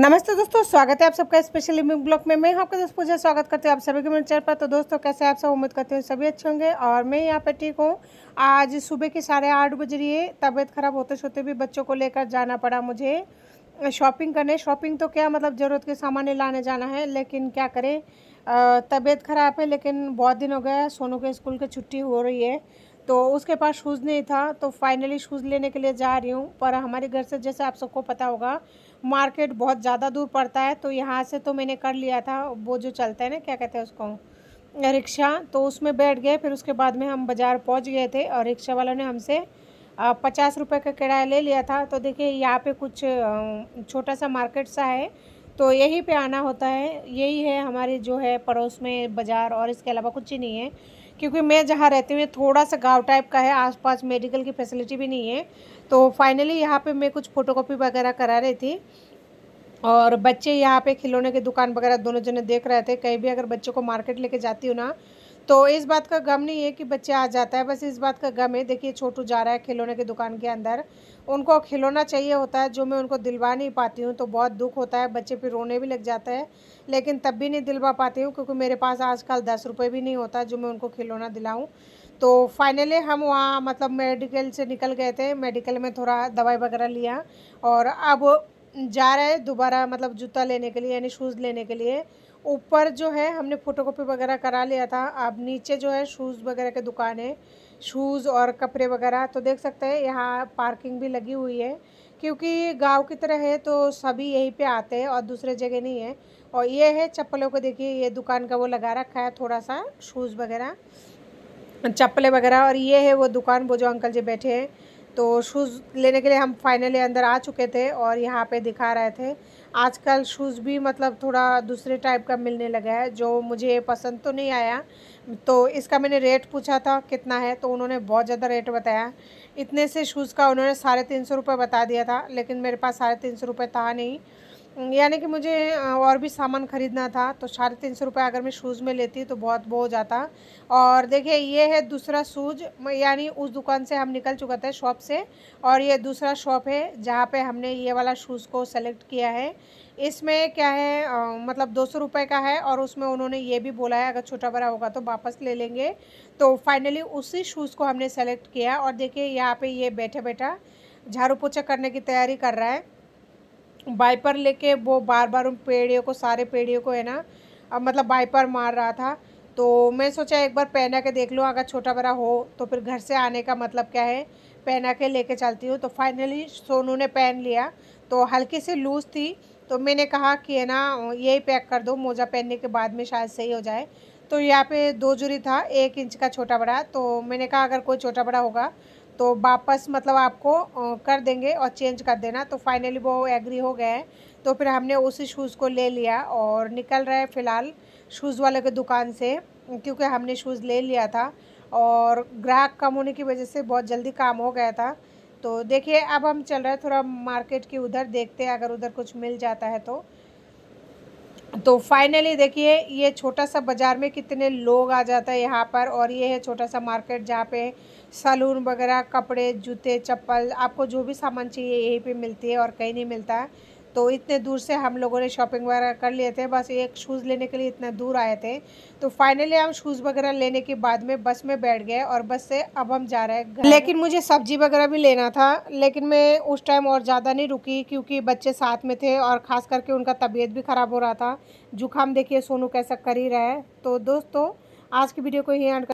नमस्ते दोस्तों स्वागत है आप सबका स्पेशली मिम ब्लॉक में मैं आपका दोस्त पूजा स्वागत करती हूँ आप सभी के मेरे चैनल पर तो दोस्तों कैसे आप सब उम्मीद करते हैं सभी अच्छे होंगे और मैं यहाँ पर ठीक हूँ आज सुबह के साढ़े आठ बज रही है तबीयत खराब होते सोते भी बच्चों को लेकर जाना पड़ा मुझे शॉपिंग करने शॉपिंग तो क्या मतलब ज़रूरत के सामान लाने जाना है लेकिन क्या करें तबीयत ख़राब है लेकिन बहुत दिन हो गया सोनू के स्कूल की छुट्टी हो रही है तो उसके पास शूज़ नहीं था तो फाइनली शूज़ लेने के लिए जा रही हूँ पर हमारे घर से जैसे आप सबको पता होगा मार्केट बहुत ज़्यादा दूर पड़ता है तो यहाँ से तो मैंने कर लिया था वो जो चलता है ना क्या कहते हैं उसको रिक्शा तो उसमें बैठ गए फिर उसके बाद में हम बाज़ार पहुँच गए थे और रिक्शा वालों ने हमसे पचास रुपये का किराया ले लिया था तो देखिए यहाँ पे कुछ छोटा सा मार्केट सा है तो यहीं पे आना होता है यही है हमारे जो है पड़ोस में बाज़ार और इसके अलावा कुछ ही नहीं है क्योंकि मैं जहाँ रहती हूँ थोड़ा सा गांव टाइप का है आसपास मेडिकल की फैसिलिटी भी नहीं है तो फाइनली यहाँ पे मैं कुछ फ़ोटोकॉपी वगैरह करा रही थी और बच्चे यहाँ पे खिलौने की दुकान वगैरह दोनों जने देख रहे थे कहीं भी अगर बच्चों को मार्केट लेके जाती हूँ ना तो इस बात का गम नहीं है कि बच्चे आ जाता है बस इस बात का गम है देखिए छोटू जा रहा है खिलौने की दुकान के अंदर उनको खिलौना चाहिए होता है जो मैं उनको दिलवा नहीं पाती हूँ तो बहुत दुख होता है बच्चे फिर रोने भी लग जाते हैं लेकिन तब भी नहीं दिलवा पाती हूँ क्योंकि मेरे पास आजकल दस रुपये भी नहीं होता जो मैं उनको खिलौना दिलाऊँ तो फाइनली हम वहाँ मतलब मेडिकल से निकल गए थे मेडिकल में थोड़ा दवाई वगैरह लिया और अब जा रहे दोबारा मतलब जूता लेने के लिए यानी शूज़ लेने के लिए ऊपर जो है हमने फ़ोटोकॉपी वगैरह करा लिया था अब नीचे जो है शूज़ वगैरह की दुकान है शूज़ और कपड़े वगैरह तो देख सकते हैं यहाँ पार्किंग भी लगी हुई है क्योंकि गांव की तरह है तो सभी यहीं पे आते हैं और दूसरे जगह नहीं है और ये है चप्पलों को देखिए ये दुकान का वो लगा रखा है थोड़ा सा शूज़ वगैरह चप्पलें वगैरह और ये है वो दुकान वो जो अंकल जी बैठे हैं तो शूज़ लेने के लिए हम फाइनली अंदर आ चुके थे और यहाँ पे दिखा रहे थे आजकल शूज़ भी मतलब थोड़ा दूसरे टाइप का मिलने लगा है जो मुझे पसंद तो नहीं आया तो इसका मैंने रेट पूछा था कितना है तो उन्होंने बहुत ज़्यादा रेट बताया इतने से शूज़ का उन्होंने साढ़े तीन सौ रुपये बता दिया था लेकिन मेरे पास साढ़े तीन सौ रुपये था नहीं यानी कि मुझे और भी सामान ख़रीदना था तो साढ़े तीन सौ रुपये अगर मैं शूज़ में लेती तो बहुत वो हो जाता और देखिए ये है दूसरा शूज यानी उस दुकान से हम निकल चुका था शॉप से और ये दूसरा शॉप है जहाँ पे हमने ये वाला शूज़ को सेलेक्ट किया है इसमें क्या है आ, मतलब दो सौ रुपये का है और उसमें उन्होंने ये भी बोला है अगर छोटा बड़ा होगा तो वापस ले लेंगे तो फाइनली उसी शूज़ को हमने सेलेक्ट किया और देखिए यहाँ पर ये बैठे बैठा झाड़ू पोछा करने की तैयारी कर रहा है वाइपर लेके वो बार बार उन पेड़ियों को सारे पेड़ियों को है ना अब मतलब वाइपर मार रहा था तो मैं सोचा एक बार पहना के देख लूँ अगर छोटा बड़ा हो तो फिर घर से आने का मतलब क्या है पहना के लेके चलती हूँ तो फाइनली सोनू ने पहन लिया तो हल्की सी लूज़ थी तो मैंने कहा कि है ना यही पैक कर दो मोज़ा पहनने के बाद में शायद सही हो जाए तो यहाँ पे दो जुरी था एक इंच का छोटा बड़ा तो मैंने कहा अगर कोई छोटा बड़ा होगा तो वापस मतलब आपको कर देंगे और चेंज कर देना तो फाइनली वो एग्री हो गए तो फिर हमने उसी शूज़ को ले लिया और निकल रहे फ़िलहाल शूज़ वाले के दुकान से क्योंकि हमने शूज़ ले लिया था और ग्राहक कम होने की वजह से बहुत जल्दी काम हो गया था तो देखिए अब हम चल रहे हैं थोड़ा मार्केट के उधर देखते हैं अगर उधर कुछ मिल जाता है तो तो फाइनली देखिए ये छोटा सा बाज़ार में कितने लोग आ जाता है यहाँ पर और ये है छोटा सा मार्केट जहाँ पे सलून वगैरह कपड़े जूते चप्पल आपको जो भी सामान चाहिए यहीं पे मिलती है और कहीं नहीं मिलता है तो इतने दूर से हम लोगों ने शॉपिंग वगैरह कर लिए थे बस एक शूज़ लेने के लिए इतना दूर आए थे तो फाइनली हम शूज़ वगैरह लेने के बाद में बस में बैठ गए और बस से अब हम जा रहे हैं लेकिन मुझे सब्जी वगैरह भी लेना था लेकिन मैं उस टाइम और ज़्यादा नहीं रुकी क्योंकि बच्चे साथ में थे और ख़ास करके उनका तबीयत भी ख़राब हो रहा था जुकाम देखिए सोनू कैसा कर ही रहा है तो दोस्तों आज की वीडियो को ही एंड